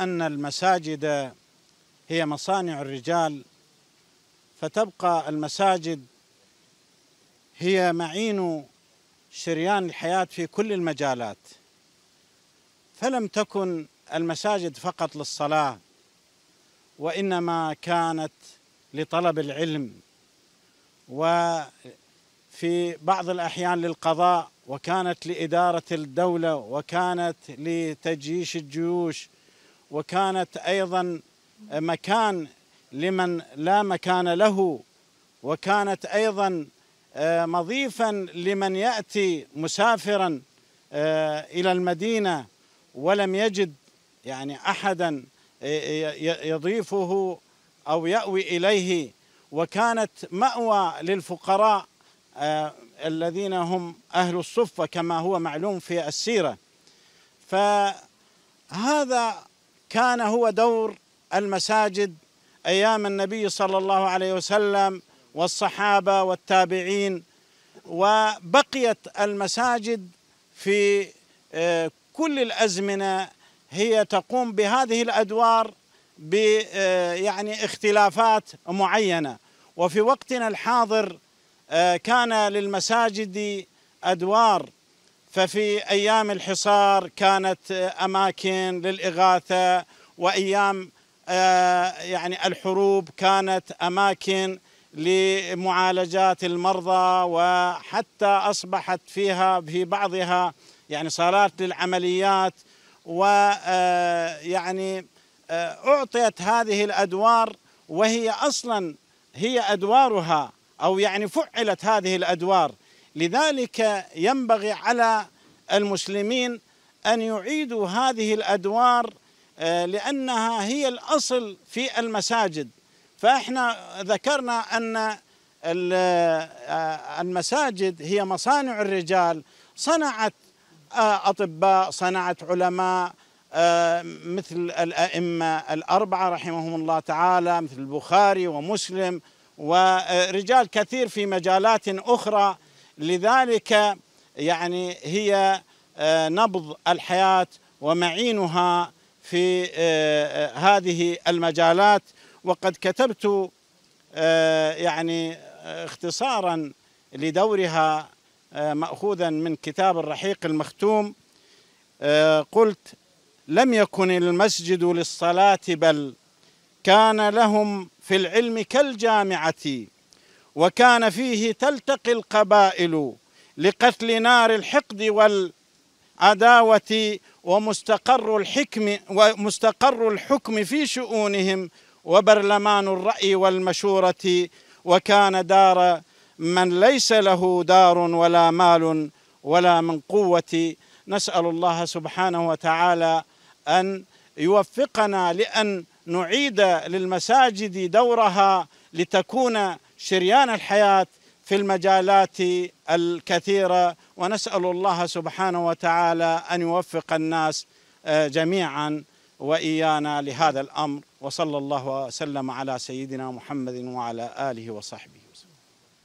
أن المساجد هي مصانع الرجال فتبقى المساجد هي معين شريان الحياة في كل المجالات فلم تكن المساجد فقط للصلاة وإنما كانت لطلب العلم وفي بعض الأحيان للقضاء وكانت لإدارة الدولة وكانت لتجيش الجيوش وكانت أيضا مكان لمن لا مكان له وكانت أيضا آه، مضيفا لمن يأتي مسافرا آه، إلى المدينة ولم يجد يعني أحدا آه، يضيفه أو يأوي إليه وكانت مأوى للفقراء الذين هم أهل الصفة كما هو معلوم في السيرة فهذا كان هو دور المساجد ايام النبي صلى الله عليه وسلم والصحابه والتابعين وبقيت المساجد في آه، كل الازمنه هي تقوم بهذه الادوار ب آه، يعني اختلافات معينه وفي وقتنا الحاضر آه، كان للمساجد ادوار ففي ايام الحصار كانت اماكن للاغاثه وايام آه، يعني الحروب كانت اماكن لمعالجات المرضى وحتى اصبحت فيها في بعضها يعني صالات للعمليات ويعني آه، آه، اعطيت هذه الادوار وهي اصلا هي ادوارها او يعني فعلت هذه الادوار لذلك ينبغي على المسلمين ان يعيدوا هذه الادوار آه، لانها هي الاصل في المساجد فاحنا ذكرنا ان آه، المساجد هي مصانع الرجال صنعت آه، اطباء صنعت علماء مثل الائمه الاربعه رحمهم الله تعالى مثل البخاري ومسلم ورجال كثير في مجالات اخرى لذلك يعني هي آه، نبض الحياة ومعينها في آه، آه، هذه المجالات وقد كتبت يعني اختصارا لدورها ماخوذا من كتاب الرحيق المختوم قلت لم يكن المسجد للصلاه بل كان لهم في العلم كالجامعه وكان فيه تلتقي القبائل لقتل نار الحقد والعداوة ومستقر الحكم ومستقر الحكم في شؤونهم وبرلمان الرأي والمشورة وكان دار من ليس له دار ولا مال ولا من قوة نسأل الله سبحانه وتعالى أن يوفقنا لأن نعيد للمساجد دورها لتكون شريان الحياه في المجالات الكثيره ونسال الله سبحانه وتعالى ان يوفق الناس آه، جميعا وايانا لهذا الامر وصلى الله وسلم على سيدنا محمد وعلى اله وصحبه